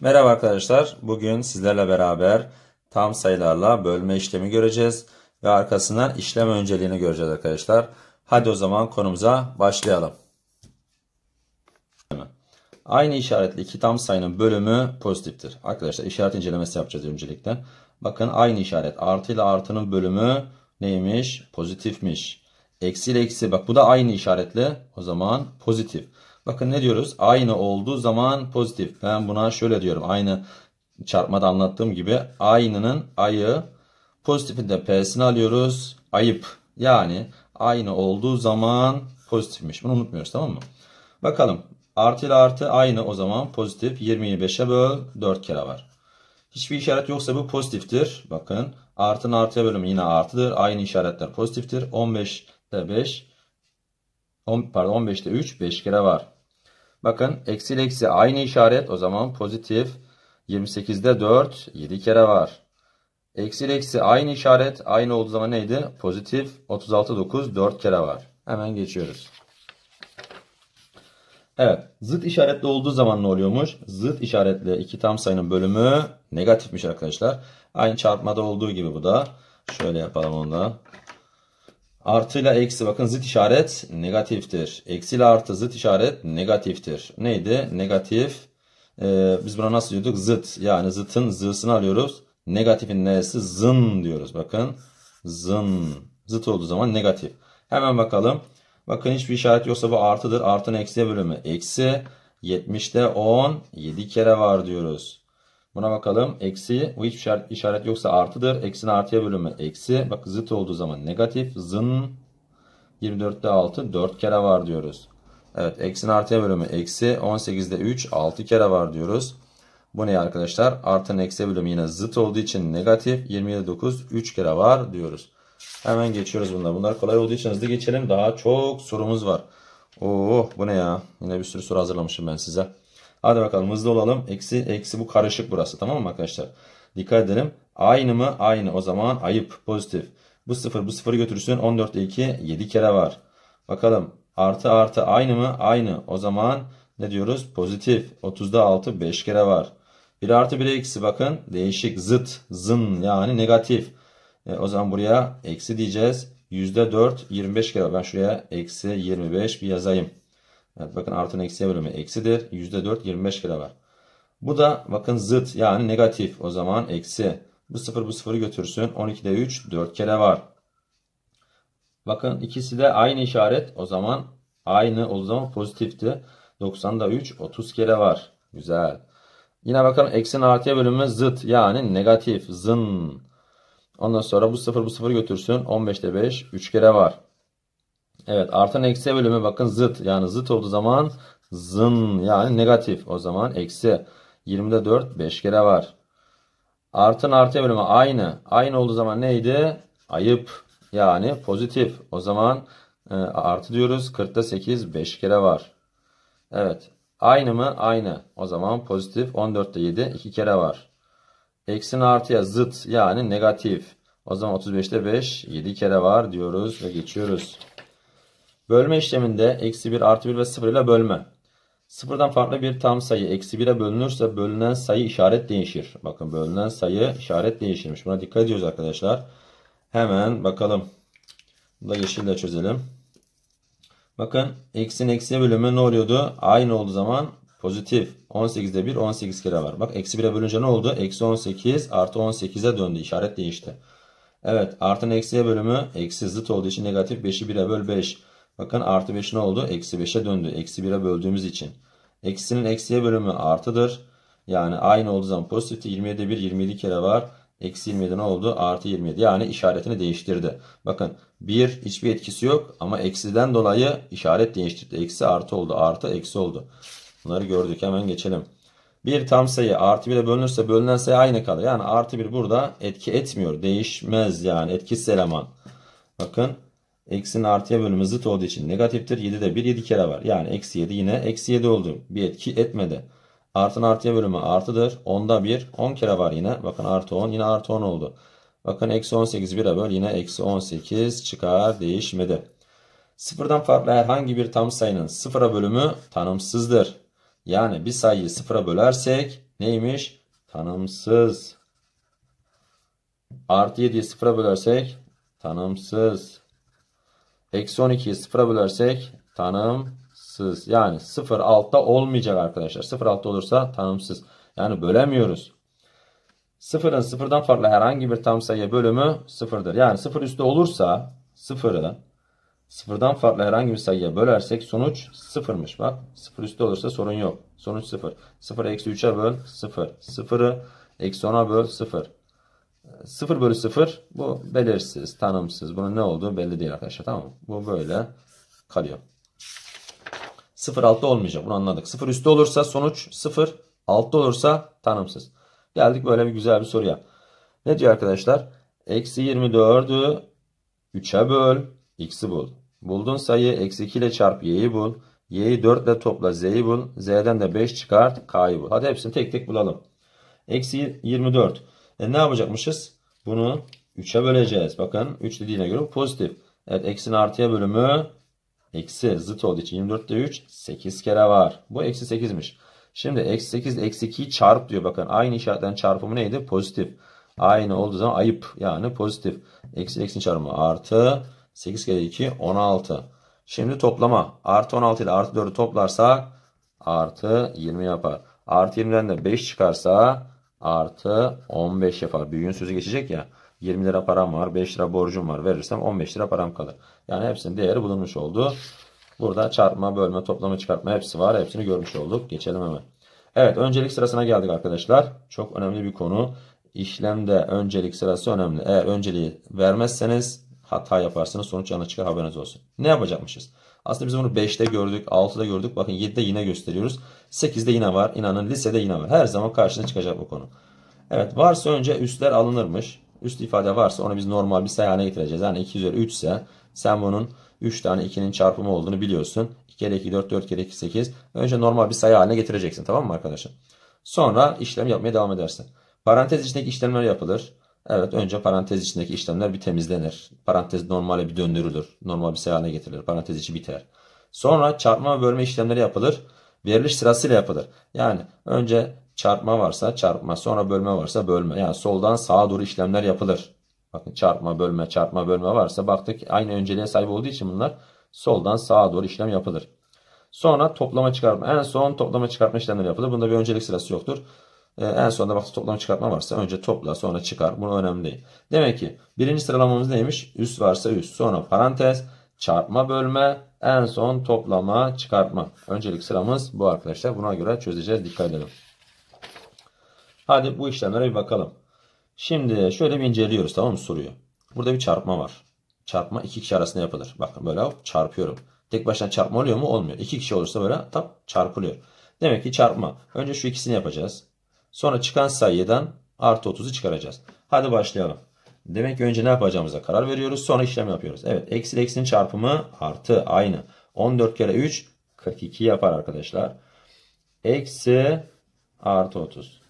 Merhaba arkadaşlar. Bugün sizlerle beraber tam sayılarla bölme işlemi göreceğiz ve arkasından işlem önceliğini göreceğiz arkadaşlar. Hadi o zaman konumuza başlayalım. Aynı işaretli iki tam sayının bölümü pozitiftir. Arkadaşlar işaret incelemesi yapacağız öncelikle. Bakın aynı işaret artı ile artının bölümü neymiş? Pozitifmiş. Eksi ile eksi bak bu da aynı işaretli o zaman pozitif. Bakın ne diyoruz? Aynı olduğu zaman pozitif. Ben buna şöyle diyorum. Aynı çarpmada anlattığım gibi aynının ayı pozitifinde p'sini alıyoruz. Ayıp. Yani aynı olduğu zaman pozitifmiş. Bunu unutmuyoruz tamam mı? Bakalım. Artı ile artı aynı o zaman pozitif. 25'e 5'e böl 4 kere var. Hiçbir işaret yoksa bu pozitiftir. Bakın artın artıya bölümü yine artıdır. Aynı işaretler pozitiftir. 15'te 5 10, pardon 15'te 3 5 kere var. Bakın eksi eksi aynı işaret o zaman pozitif. 28'de 4 7 kere var. Eksi eksi aynı işaret aynı olduğu zaman neydi? Pozitif 36 9 4 kere var. Hemen geçiyoruz. Evet zıt işaretli olduğu zaman ne oluyormuş? Zıt işaretli iki tam sayının bölümü negatifmiş arkadaşlar. Aynı çarpmada olduğu gibi bu da. Şöyle yapalım onu da. Artıyla eksi bakın zıt işaret negatiftir. Eksiyle artı zıt işaret negatiftir. Neydi? Negatif. Ee, biz buna nasıl diyorduk? Zıt. Yani zıtın z'sini alıyoruz. Negatifin n'si zın diyoruz. Bakın zın. Zıt olduğu zaman negatif. Hemen bakalım. Bakın hiçbir işaret yoksa bu artıdır. Artın eksiye bölümü. Eksi 70'te 10 7 kere var diyoruz. Buna bakalım. Eksi. Bu hiçbir işaret yoksa artıdır. Eksinin artıya bölümü eksi. Bak zıt olduğu zaman negatif. Zın. 24'te 6. 4 kere var diyoruz. Evet. Eksinin artıya bölümü eksi. 18'de 3. 6 kere var diyoruz. Bu ne arkadaşlar? Artın eksi bölümü yine zıt olduğu için negatif. 27'de 9. 3 kere var diyoruz. Hemen geçiyoruz bunlar. Bunlar kolay olduğu için hızlı geçelim. Daha çok sorumuz var. Oo, bu ne ya? Yine bir sürü soru hazırlamışım ben size. Hadi bakalım hızlı olalım. Eksi eksi bu karışık burası tamam mı arkadaşlar? Dikkat edelim. Aynı mı? Aynı. O zaman ayıp. Pozitif. Bu sıfır bu sıfırı götürsün. 14 ile 2 7 kere var. Bakalım. Artı artı aynı mı? Aynı. O zaman ne diyoruz? Pozitif. 30'da 6 5 kere var. 1 artı 1 eksi bakın. Değişik. Zıt. Zın. Yani negatif. E, o zaman buraya eksi diyeceğiz. %4 25 kere. Ben şuraya eksi 25 bir yazayım. Evet bakın artının eksiye bölümü eksidir. %4 25 kilo var. Bu da bakın zıt yani negatif. O zaman eksi. Bu sıfır bu sıfırı götürsün. 12'de 3 4 kere var. Bakın ikisi de aynı işaret. O zaman aynı o zaman pozitifti. 90'da 3 30 kere var. Güzel. Yine bakalım eksin artıya bölümü zıt yani negatif zın. Ondan sonra bu sıfır bu sıfırı götürsün. 15'te 5 3 kere var. Evet artan eksi bölümü bakın zıt. Yani zıt olduğu zaman zın yani negatif. O zaman eksi 20'de 4 5 kere var. Artın artıya bölümü aynı. Aynı olduğu zaman neydi? Ayıp yani pozitif. O zaman e, artı diyoruz 40'da 8 5 kere var. Evet aynı mı? Aynı. O zaman pozitif 14'te 7 2 kere var. Eksin artıya zıt yani negatif. O zaman 35'te 5 7 kere var diyoruz ve geçiyoruz. Bölme işleminde eksi 1 artı 1 ve 0 ile bölme. Sıfırdan farklı bir tam sayı eksi 1'e bölünürse bölünen sayı işaret değişir. Bakın bölünen sayı işaret değişirmiş. Buna dikkat ediyoruz arkadaşlar. Hemen bakalım. Bunu da yeşille çözelim. Bakın eksin eksiye bölümü ne oluyordu? Aynı olduğu zaman pozitif. 18'de 1 18 kere var. Bak eksi 1'e bölünce ne oldu? Eksi 18 artı 18'e döndü. İşaret değişti. Evet artın eksiye bölümü eksi zıt olduğu için negatif 5'i 1'e böl 5. Bakın artı 5 ne oldu? Eksi 5'e döndü. Eksi 1'e böldüğümüz için. Eksinin eksiye bölümü artıdır. Yani aynı olduğu zaman pozitifti. 27'de 1 27 kere var. Eksi 27 ne oldu? Artı 27. Yani işaretini değiştirdi. Bakın 1 hiçbir etkisi yok ama eksiden dolayı işaret değiştirdi. Eksi artı oldu. Artı eksi oldu. Bunları gördük. Hemen geçelim. Bir tam sayı artı 1'e bölünürse bölünen sayı aynı kalır. Yani artı 1 burada etki etmiyor. Değişmez yani etkisiz eleman. Bakın Eksinin artıya bölümü zıt olduğu için negatiftir. de 1 7 kere var. Yani eksi 7 yine eksi 7 oldu. Bir etki etmedi. Artın artıya bölümü artıdır. 10'da 1 10 kere var yine. Bakın artı 10 yine artı 10 oldu. Bakın eksi 18 1'e böl yine eksi 18 çıkar değişmedi. Sıfırdan farklı herhangi bir tam sayının sıfıra bölümü tanımsızdır. Yani bir sayıyı sıfıra bölersek neymiş? Tanımsız. Artı 7'yi sıfıra bölersek tanımsız. Eksi 12'yi sıfıra bölersek tanımsız. Yani sıfır altta olmayacak arkadaşlar. Sıfır altta olursa tanımsız. Yani bölemiyoruz. Sıfırın sıfırdan farklı herhangi bir tam sayı bölümü sıfırdır. Yani sıfır üstü olursa sıfırı sıfırdan farklı herhangi bir sayıya bölersek sonuç sıfırmış. Bak sıfır üstü olursa sorun yok. Sonuç sıfır. Sıfır eksi 3'e böl sıfır. Sıfırı eksi 10'a böl sıfır. 0 bölü 0 bu belirsiz, tanımsız. Bunun ne olduğu belli değil arkadaşlar. Tamam mı? Bu böyle kalıyor. 0 altta olmayacak. Bunu anladık. 0 üstte olursa sonuç 0. Altta olursa tanımsız. Geldik böyle bir güzel bir soruya. Ne diyor arkadaşlar? Eksi 24'ü 3'e böl. X'i bul. Buldun sayı eksi 2 ile çarp y'yi bul. Y'yi 4 ile topla z'yi bul. Z'den de 5 çıkart k'yı bul. Hadi hepsini tek tek bulalım. Eksi 24. E, ne yapacakmışız? Bunu 3'e böleceğiz. Bakın 3 dediğine göre pozitif. Evet eksinin artıya bölümü eksi zıt olduğu için 24'te 3 8 kere var. Bu eksi 8'miş. Şimdi eksi 8 eksi 2'yi çarp diyor. Bakın aynı işaretten çarpımı neydi? Pozitif. Aynı olduğu zaman ayıp. Yani pozitif. Eksi eksi çarpımı artı 8 kere 2 16. Şimdi toplama. Artı 16 ile artı 4'ü toplarsa artı 20 yapar. Artı 20'den de 5 çıkarsa artı 15 yapar. Büyüğün sözü geçecek ya. 20 lira param var. 5 lira borcum var. Verirsem 15 lira param kalır. Yani hepsinin değeri bulunmuş oldu. Burada çarpma, bölme, toplama, çıkartma hepsi var. Hepsini görmüş olduk. Geçelim hemen. Evet öncelik sırasına geldik arkadaşlar. Çok önemli bir konu. İşlemde öncelik sırası önemli. Eğer önceliği vermezseniz hata yaparsınız. Sonuç yanlış çıkar haberiniz olsun. Ne yapacakmışız? Aslında biz bunu 5'te gördük, 6'da gördük. Bakın 7'de yine gösteriyoruz. 8'de yine var. İnanın lisede yine var. Her zaman karşına çıkacak bu konu. Evet varsa önce üstler alınırmış. Üst ifade varsa onu biz normal bir sayı getireceğiz. Yani 2 üzeri 3 ise sen bunun 3 tane 2'nin çarpımı olduğunu biliyorsun. 2 kere 2 4, 4 kere 2 8. Önce normal bir sayı getireceksin tamam mı arkadaşlar? Sonra işlem yapmaya devam edersin. Parantez içindeki işlemler yapılır. Evet önce parantez içindeki işlemler bir temizlenir. Parantez normale bir döndürülür. Normal bir sayı getirilir. Parantez içi biter. Sonra çarpma ve bölme işlemleri yapılır. Veriliş sırasıyla yapılır. Yani önce çarpma varsa çarpma sonra bölme varsa bölme. Yani soldan sağa doğru işlemler yapılır. Bakın çarpma bölme çarpma bölme varsa baktık aynı önceliğe sahip olduğu için bunlar soldan sağa doğru işlem yapılır. Sonra toplama çıkartma en son toplama çıkartma işlemleri yapılır. Bunda bir öncelik sırası yoktur. Ee, en sonunda bak toplama çıkartma varsa önce topla sonra çıkar. Bunu önemli değil. Demek ki birinci sıralamamız neymiş? Üst varsa üst. Sonra parantez, çarpma bölme, en son toplama çıkartma. Öncelik sıramız bu arkadaşlar. Buna göre çözeceğiz. Dikkat edelim. Hadi bu işlemlere bir bakalım. Şimdi şöyle bir inceliyoruz tamam mı soruyu. Burada bir çarpma var. Çarpma iki kişi arasında yapılır. Bakın böyle hop çarpıyorum. Tek başına çarpma oluyor mu? Olmuyor. İki kişi olursa böyle tam çarpılıyor. Demek ki çarpma. Önce şu ikisini yapacağız. Sonra çıkan sayıdan artı 30'u çıkaracağız. Hadi başlayalım. Demek ki önce ne yapacağımıza karar veriyoruz. Sonra işlem yapıyoruz. Evet eksi eksinin çarpımı artı aynı. 14 kere 3 42 yapar arkadaşlar. Eksi artı 30.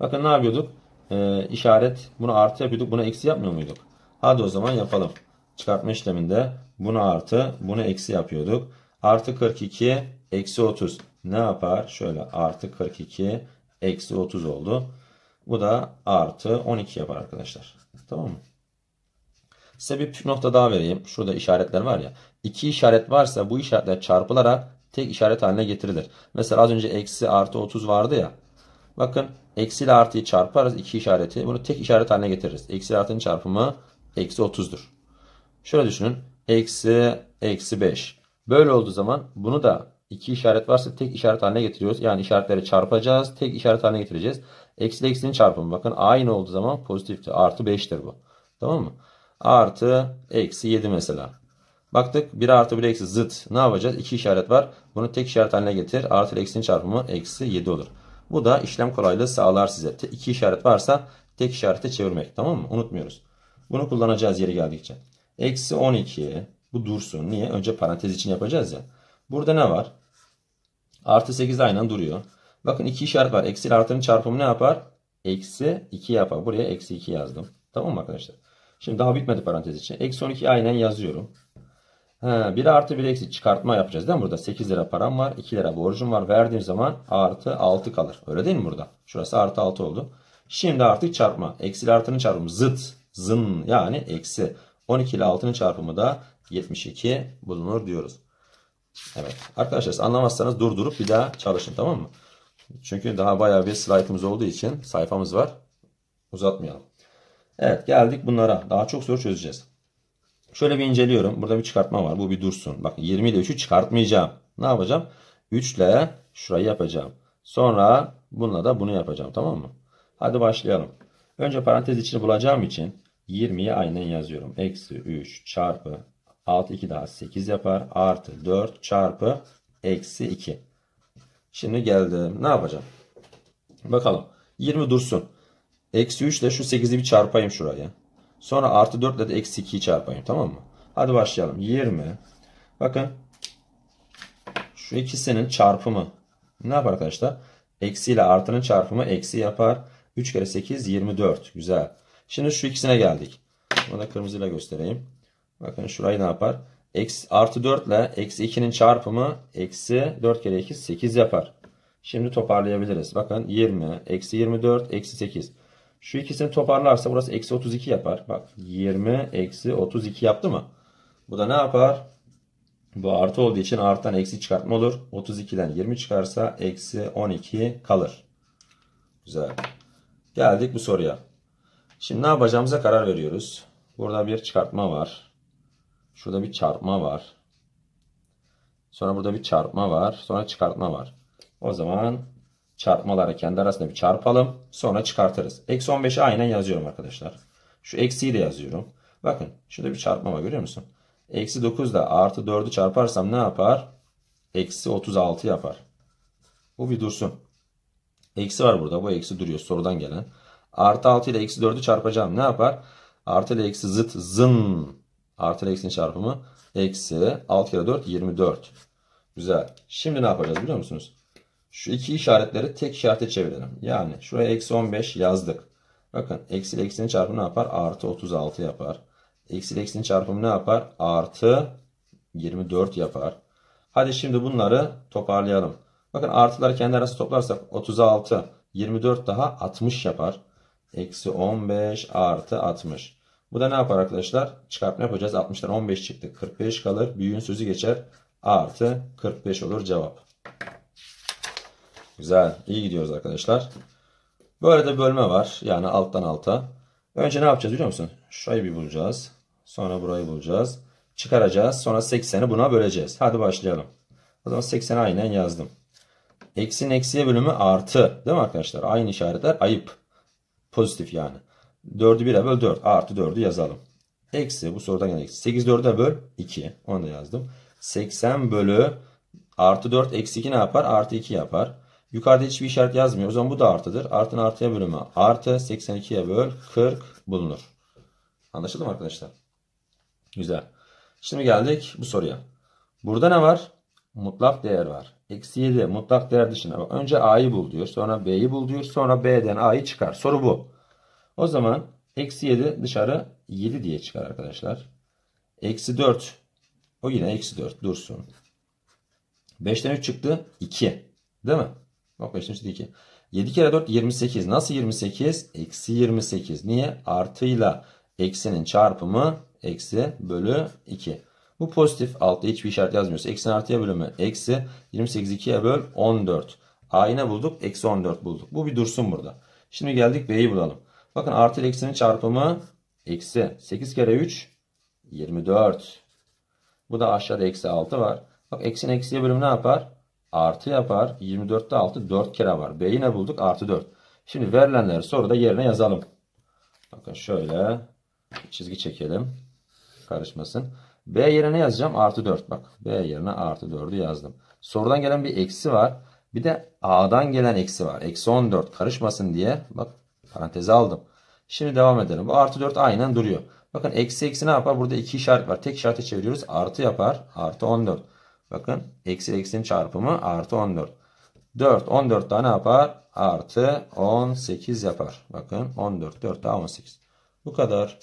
Bakın ne yapıyorduk? Ee, işaret bunu artı yapıyorduk. Buna eksi yapmıyor muyduk? Hadi o zaman yapalım. Çıkartma işleminde bunu artı bunu eksi yapıyorduk. Artı 42 eksi 30 ne yapar? Şöyle artı 42 eksi 30 oldu. Bu da artı 12 yapar arkadaşlar. Tamam mı? Size bir püf nokta daha vereyim. Şurada işaretler var ya. İki işaret varsa bu işaretler çarpılarak tek işaret haline getirilir. Mesela az önce eksi artı 30 vardı ya. Bakın eksi ile artıyı çarparız. iki işareti. Bunu tek işaret haline getiririz. Eksi ile artının çarpımı eksi 30'dur. Şöyle düşünün. Eksi eksi 5. Böyle olduğu zaman bunu da iki işaret varsa tek işaret haline getiriyoruz. Yani işaretleri çarpacağız. Tek işaret haline getireceğiz. Eksi eksinin çarpımı. Bakın aynı olduğu zaman pozitifti. Artı 5'tir bu. Tamam mı? Artı eksi 7 mesela. Baktık 1 artı 1 eksi zıt. Ne yapacağız? İki işaret var. Bunu tek işaret haline getir. Artı eksinin çarpımı eksi 7 olur. Bu da işlem kolaylığı sağlar size. İki işaret varsa tek işarete çevirmek. Tamam mı? Unutmuyoruz. Bunu kullanacağız yeri geldikçe. Eksi 12. Bu dursun. Niye? Önce parantez için yapacağız ya. Burada ne var? Artı 8 aynen duruyor. Bakın iki işaret var. Eksi ile artının çarpımı ne yapar? Eksi 2 yapar. Buraya eksi 2 yazdım. Tamam mı arkadaşlar? Şimdi daha bitmedi parantez için. Eksi 12 aynen yazıyorum. He, 1 artı 1 eksi çıkartma yapacağız değil mi burada? 8 lira param var. 2 lira borcum var. Verdiğim zaman artı 6 kalır. Öyle değil mi burada? Şurası artı 6 oldu. Şimdi artık çarpma. Eksi ile artının çarpımı zıt. Zın yani eksi. 12 ile 6'nın çarpımı da 72 bulunur diyoruz. Evet. Arkadaşlar anlamazsanız durdurup bir daha çalışın tamam mı? Çünkü daha bayağı bir slaytımız olduğu için sayfamız var. Uzatmayalım. Evet geldik bunlara. Daha çok soru çözeceğiz. Şöyle bir inceliyorum. Burada bir çıkartma var. Bu bir dursun. Bak 20 ile 3'ü çıkartmayacağım. Ne yapacağım? 3 ile şurayı yapacağım. Sonra bununla da bunu yapacağım. Tamam mı? Hadi başlayalım. Önce parantez içini bulacağım için 20'yi aynen yazıyorum. Eksi 3 çarpı 6 2 daha 8 yapar. Artı 4 çarpı eksi 2. Şimdi geldim. Ne yapacağım? Bakalım. 20 dursun. Eksi 3 ile şu 8'i bir çarpayım şuraya. Sonra artı 4 ile de eksi 2'yi çarpayım. Tamam mı? Hadi başlayalım. 20. Bakın. Şu ikisinin çarpımı. Ne yapar arkadaşlar? Eksi ile artının çarpımı eksi yapar. 3 kere 8 24. Güzel. Şimdi şu ikisine geldik. Bunu da kırmızıyla göstereyim. Bakın şurayı ne yapar? x artı 4 ile eksi 2'nin çarpımı eksi 4 kere 2 8 yapar. Şimdi toparlayabiliriz. Bakın 20, eksi 24, eksi 8. Şu ikisini toparlarsa burası eksi 32 yapar. Bak 20, eksi 32 yaptı mı? Bu da ne yapar? Bu artı olduğu için arttan eksi çıkartma olur. 32'den 20 çıkarsa eksi 12 kalır. Güzel. Geldik bu soruya. Şimdi ne yapacağımıza karar veriyoruz. Burada bir çıkartma var. Şurada bir çarpma var. Sonra burada bir çarpma var. Sonra çıkartma var. O zaman çarpmaları kendi arasında bir çarpalım. Sonra çıkartırız. Eksi 15'i aynen yazıyorum arkadaşlar. Şu eksiyi de yazıyorum. Bakın şurada bir çarpma var görüyor musun? Eksi 9 ile artı 4'ü çarparsam ne yapar? Eksi 36 yapar. Bu bir dursun. Eksi var burada. Bu eksi duruyor sorudan gelen. Artı 6 ile eksi 4'ü çarpacağım. Ne yapar? Artı ile eksi zıt zın Artı ile eksinin çarpımı eksi 6 kere 4 24. Güzel. Şimdi ne yapacağız biliyor musunuz? Şu iki işaretleri tek işarete çevirelim. Yani şuraya eksi 15 yazdık. Bakın eksi eksinin çarpımı ne yapar? Artı 36 yapar. Eksi eksinin çarpımı ne yapar? Artı 24 yapar. Hadi şimdi bunları toparlayalım. Bakın artıları kendi arası toplarsak 36, 24 daha 60 yapar. Eksi 15 artı 60. Bu da ne yapar arkadaşlar? Çıkartma yapacağız. 60'tan 15 çıktı. 45 kalır. Büyüğün sözü geçer. A artı 45 olur cevap. Güzel. İyi gidiyoruz arkadaşlar. Böyle de bölme var. Yani alttan alta. Önce ne yapacağız biliyor musun? Şurayı bir bulacağız. Sonra burayı bulacağız. Çıkaracağız. Sonra 80'i buna böleceğiz. Hadi başlayalım. O zaman 80'i aynen yazdım. Eksin eksiye bölümü artı. Değil mi arkadaşlar? Aynı işaretler ayıp. Pozitif yani. 4'ü 1'e böl 4. A artı 4'ü yazalım. Eksi bu sorudan gelen eksi. 8 4'e böl 2. Onu da yazdım. 80 bölü artı 4 eksi 2 ne yapar? Artı 2 yapar. Yukarıda hiçbir işaret yazmıyor. O zaman bu da artıdır. Artın artıya bölümü artı 82'ye böl 40 bulunur. Anlaşıldı mı arkadaşlar? Güzel. Şimdi geldik bu soruya. Burada ne var? Mutlak değer var. Eksi 7 mutlak değer dışına. önce A'yı bul diyor. Sonra B'yi bul diyor. Sonra B'den A'yı çıkar. Soru bu. O zaman eksi 7 dışarı 7 diye çıkar arkadaşlar. Eksi 4. O yine eksi 4 dursun. 5'ten 3 çıktı 2. Değil mi? Bak 5'ten 3 çıktı 2. 7 kere 4 28. Nasıl 28? Eksi 28. Niye? Artıyla eksenin çarpımı eksi bölü 2. Bu pozitif. Altta hiçbir işaret yazmıyoruz. Eksin artıya bölümü eksi 28 2'ye böl 14. A'yı ne bulduk? Eksi 14 bulduk. Bu bir dursun burada. Şimdi geldik B'yi bulalım. Bakın artı ile eksinin çarpımı eksi. 8 kere 3 24. Bu da aşağıda eksi 6 var. Bak eksin eksiye bölümü ne yapar? Artı yapar. 24'te 6 4 kere var. B'yi ne bulduk? Artı 4. Şimdi verilenleri soruda yerine yazalım. Bakın şöyle çizgi çekelim. Karışmasın. B yerine yazacağım? Artı 4. Bak B yerine artı 4'ü yazdım. Sorudan gelen bir eksi var. Bir de A'dan gelen eksi var. Eksi 14 karışmasın diye. Bak Paranteze aldım. Şimdi devam edelim. Bu artı 4 aynen duruyor. Bakın eksi eksi ne yapar? Burada iki işaret var. Tek işarete çeviriyoruz. Artı yapar. Artı 14. Bakın eksi eksinin çarpımı artı 14. 4 14 daha ne yapar? Artı 18 yapar. Bakın 14 4 daha 18. Bu kadar.